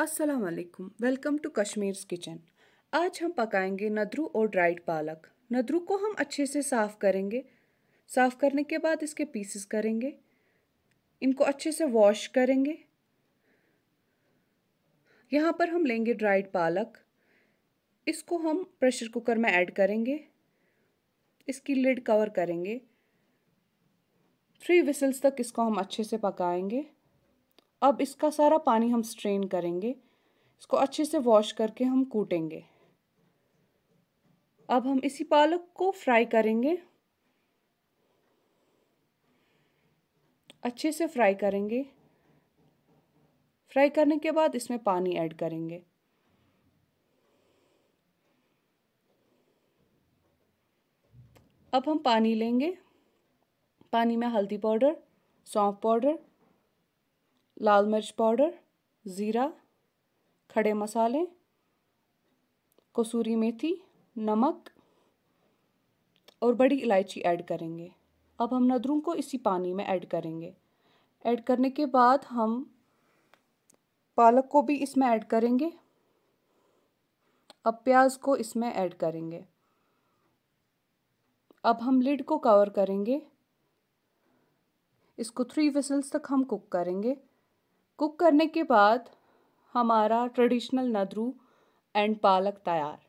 अस्सलाम वालेकुम welcome to Kashmir kitchen आज हम पकाएंगे नदरू और ड्राइड पालक नदरू को हम अच्छे से साफ़ करेंगे साफ़ करने के बाद इसके पीसेस करेंगे इनको अच्छे से वॉश करेंगे यहाँ पर हम लेंगे ड्राइड पालक इसको हम प्रेशर कुकर में ऐड करेंगे इसकी लिड कवर करेंगे थ्री विसल्स तक इसको हम अच्छे से पकाएंगे अब इसका सारा पानी हम स्ट्रेन करेंगे इसको अच्छे से वॉश करके हम कूटेंगे अब हम इसी पालक को फ्राई करेंगे अच्छे से फ्राई करेंगे फ्राई करने के बाद इसमें पानी ऐड करेंगे अब हम पानी लेंगे पानी में हल्दी पाउडर सौंफ पाउडर लाल मिर्च पाउडर ज़ीरा खड़े मसाले कसूरी मेथी नमक और बड़ी इलायची ऐड करेंगे अब हम नदरों को इसी पानी में ऐड करेंगे ऐड करने के बाद हम पालक को भी इसमें ऐड करेंगे अब प्याज को इसमें ऐड करेंगे अब हम लिड को कवर करेंगे इसको थ्री विसल्स तक हम कुक करेंगे कुक करने के बाद हमारा ट्रेडिशनल नदरू एंड पालक तैयार